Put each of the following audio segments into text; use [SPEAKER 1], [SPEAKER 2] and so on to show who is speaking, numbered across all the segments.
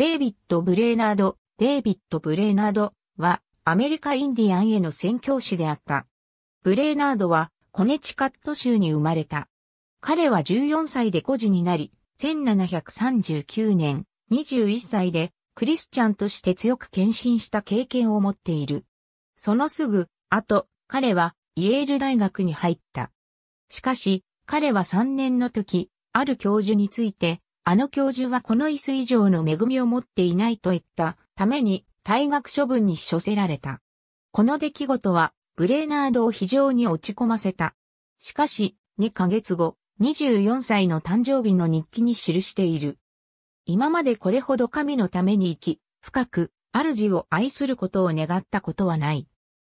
[SPEAKER 1] デイビッド・ブレーナード、デイビッド・ブレーナードはアメリカ・インディアンへの宣教師であった。ブレーナードはコネチカット州に生まれた。彼は14歳で孤児になり、1739年、21歳でクリスチャンとして強く献身した経験を持っている。そのすぐ後、彼はイエール大学に入った。しかし、彼は3年の時、ある教授についてあの教授はこの椅子以上の恵みを持っていないと言ったために退学処分に処せられた。この出来事はブレーナードを非常に落ち込ませた。しかし、2ヶ月後、24歳の誕生日の日記に記している。今までこれほど神のために生き、深く、主を愛することを願ったことはない。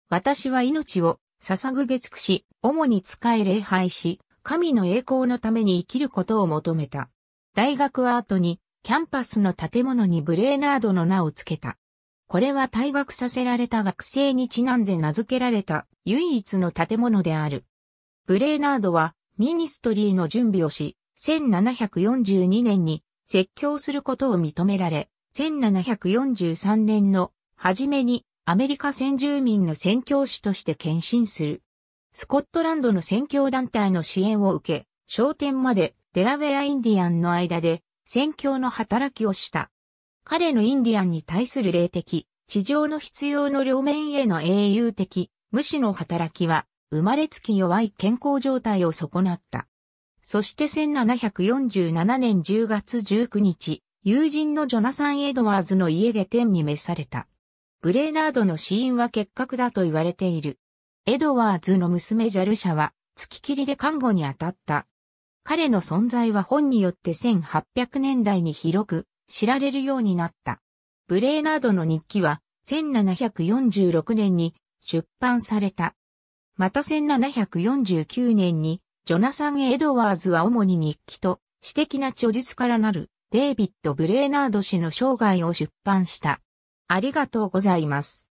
[SPEAKER 1] 私は命を捧ぐ尽くし、主に仕え礼拝し、神の栄光のために生きることを求めた。大学アートにキャンパスの建物にブレーナードの名を付けた。これは退学させられた学生にちなんで名付けられた唯一の建物である。ブレーナードはミニストリーの準備をし、1742年に説教することを認められ、1743年の初めにアメリカ先住民の宣教師として献身する。スコットランドの宣教団体の支援を受け、商店までデラウェアインディアンの間で宣教の働きをした。彼のインディアンに対する霊的、地上の必要の両面への英雄的、無視の働きは、生まれつき弱い健康状態を損なった。そして1747年10月19日、友人のジョナサン・エドワーズの家で天に召された。ブレーナードの死因は結核だと言われている。エドワーズの娘ジャルシャは、月切りで看護に当たった。彼の存在は本によって1800年代に広く知られるようになった。ブレーナードの日記は1746年に出版された。また1749年にジョナサン・エドワーズは主に日記と私的な著述からなるデイビッド・ブレーナード氏の生涯を出版した。ありがとうございます。